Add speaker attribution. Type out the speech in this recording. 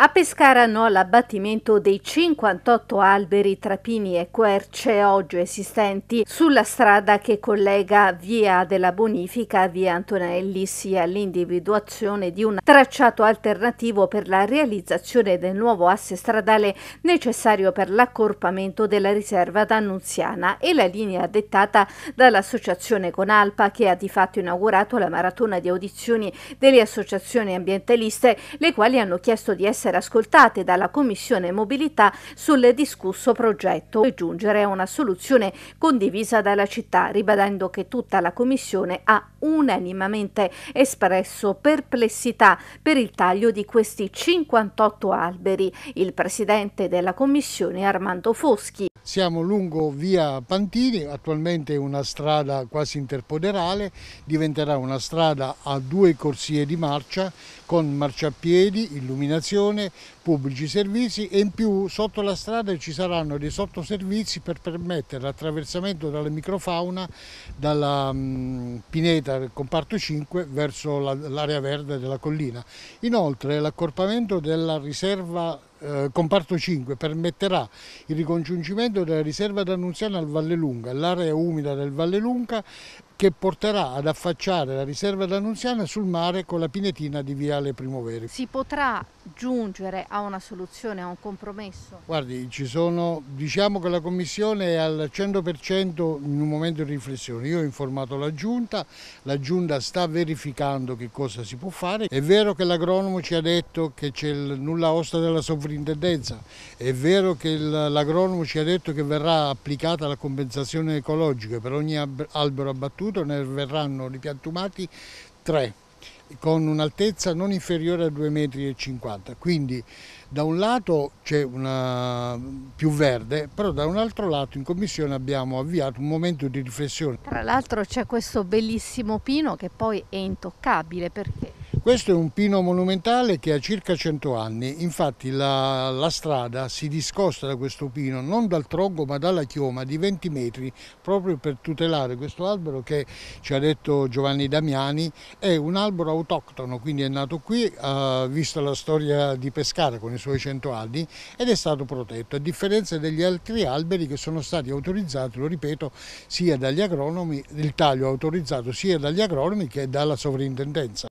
Speaker 1: A Pescarano l'abbattimento dei 58 alberi tra pini e querce oggi esistenti sulla strada che collega via della Bonifica a via Antonelli sia l'individuazione di un tracciato alternativo per la realizzazione del nuovo asse stradale necessario per l'accorpamento della riserva d'Annunziana e la linea dettata dall'associazione Conalpa che ha di fatto inaugurato la maratona di audizioni delle associazioni ambientaliste le quali hanno chiesto di essere essere ascoltate dalla Commissione Mobilità sul discusso progetto e giungere a una soluzione condivisa dalla città, ribadendo che tutta la Commissione ha unanimamente espresso perplessità per il taglio di questi 58 alberi. Il presidente della Commissione Armando Foschi
Speaker 2: siamo lungo via Pantini, attualmente una strada quasi interpoderale, diventerà una strada a due corsie di marcia con marciapiedi, illuminazione, pubblici servizi e in più sotto la strada ci saranno dei sottoservizi per permettere l'attraversamento dalla microfauna dalla mm, pineta del comparto 5 verso l'area verde della collina. Inoltre l'accorpamento della riserva eh, comparto 5 permetterà il ricongiungimento della riserva d'Annunziana al Vallelunga, l'area umida del Valle che porterà ad affacciare la riserva d'Annunziana sul mare con la pinetina di Viale Primoveri.
Speaker 1: Si potrà giungere a una soluzione, a un compromesso?
Speaker 2: Guardi, sono, diciamo che la Commissione è al 100% in un momento di riflessione. Io ho informato la Giunta, la Giunta sta verificando che cosa si può fare. È vero che l'agronomo ci ha detto che c'è il nulla osta della sovrintendenza, è vero che l'agronomo ci ha detto che verrà applicata la compensazione ecologica per ogni albero abbattuto ripetuto ne verranno ripiantumati tre con un'altezza non inferiore a 2,50 m. Quindi da un lato c'è una più verde, però da un altro lato in commissione abbiamo avviato un momento di riflessione. Tra
Speaker 1: l'altro c'è questo bellissimo pino che poi è intoccabile perché
Speaker 2: questo è un pino monumentale che ha circa 100 anni, infatti la, la, strada si discosta da questo pino non dal tronco ma dalla chioma di 20 metri proprio per tutelare questo albero che ci ha detto Giovanni Damiani è un albero autoctono, quindi è nato qui, ha visto la storia di Pescara con i suoi 100 anni ed è stato protetto, a differenza degli altri alberi che sono stati autorizzati, lo ripeto, sia dagli agronomi, il taglio autorizzato sia dagli agronomi che dalla sovrintendenza.